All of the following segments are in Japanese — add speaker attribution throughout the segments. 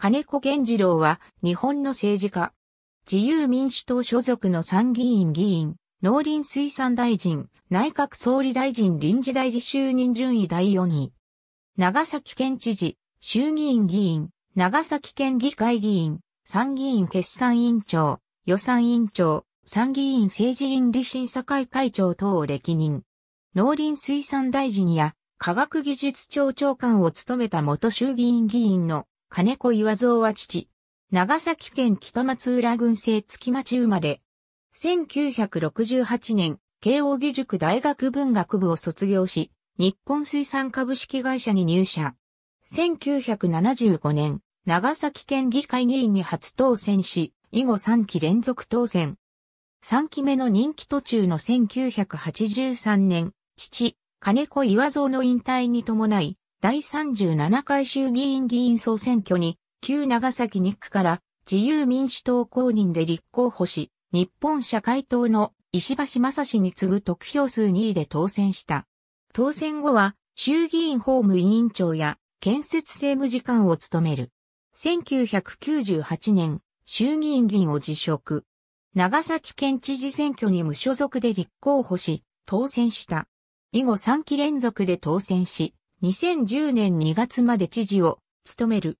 Speaker 1: 金子源次郎は日本の政治家。自由民主党所属の参議院議員、農林水産大臣、内閣総理大臣臨時代理就任順位第4位。長崎県知事、衆議院議員、長崎県議会議員、参議院決算委員長、予算委員長、参議院政治倫理審査会会長等を歴任。農林水産大臣や科学技術庁長官を務めた元衆議院議員の金子岩蔵は父。長崎県北松浦郡西月町生まれ。1968年、慶応義塾大学文学部を卒業し、日本水産株式会社に入社。1975年、長崎県議会議員に初当選し、以後3期連続当選。3期目の任期途中の1983年、父、金子岩蔵の引退に伴い、第37回衆議院議員総選挙に、旧長崎日区から自由民主党公認で立候補し、日本社会党の石橋正氏に次ぐ得票数2位で当選した。当選後は衆議院法務委員長や建設政務次官を務める。1998年、衆議院議員を辞職。長崎県知事選挙に無所属で立候補し、当選した。以後3期連続で当選し、2010年2月まで知事を務める。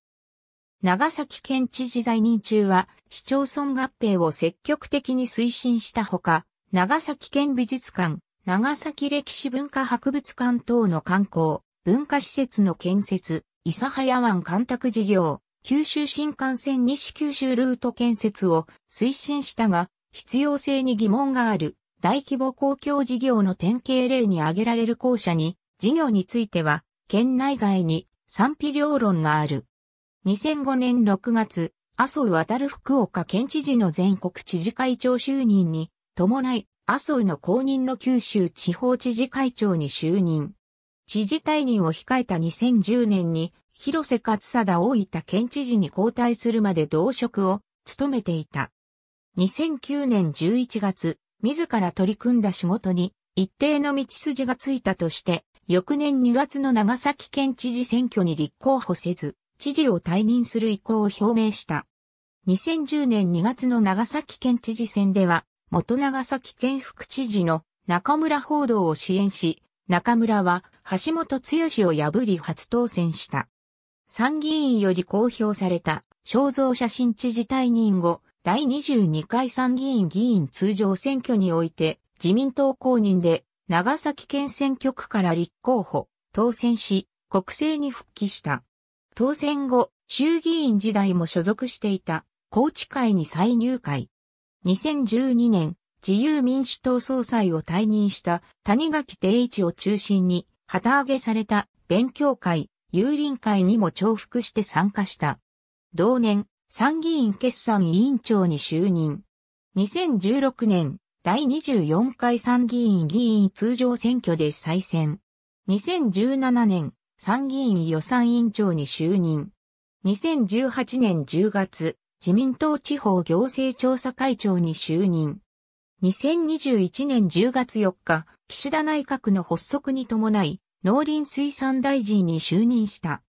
Speaker 1: 長崎県知事在任中は市町村合併を積極的に推進したほか、長崎県美術館、長崎歴史文化博物館等の観光、文化施設の建設、諫早湾干拓事業、九州新幹線西九州ルート建設を推進したが、必要性に疑問がある大規模公共事業の典型例に挙げられる校舎に、事業については県内外に賛否両論がある。2005年6月、麻生渡る福岡県知事の全国知事会長就任に伴い、麻生の後任の九州地方知事会長に就任。知事退任を控えた2010年に、広瀬勝貞大分県知事に交代するまで同職を務めていた。2009年11月、自ら取り組んだ仕事に一定の道筋がついたとして、翌年2月の長崎県知事選挙に立候補せず、知事を退任する意向を表明した。2010年2月の長崎県知事選では、元長崎県副知事の中村報道を支援し、中村は橋本剛を破り初当選した。参議院より公表された肖像写真知事退任後、第22回参議院議員通常選挙において自民党公認で長崎県選挙区から立候補、当選し、国政に復帰した。当選後、衆議院時代も所属していた、高知会に再入会。2012年、自由民主党総裁を退任した谷垣定一を中心に、旗揚げされた勉強会、友林会にも重複して参加した。同年、参議院決算委員長に就任。2016年、第24回参議院議員通常選挙で再選。2017年、参議院予算委員長に就任。2018年10月、自民党地方行政調査会長に就任。2021年10月4日、岸田内閣の発足に伴い、農林水産大臣に就任した。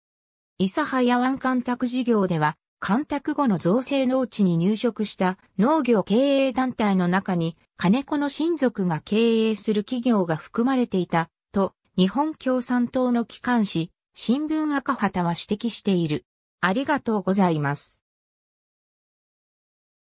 Speaker 1: 佐早湾干拓事業では、干拓後の造成農地に入植した農業経営団体の中に金子の親族が経営する企業が含まれていたと日本共産党の機関紙新聞赤旗は指摘している。ありがとうございます。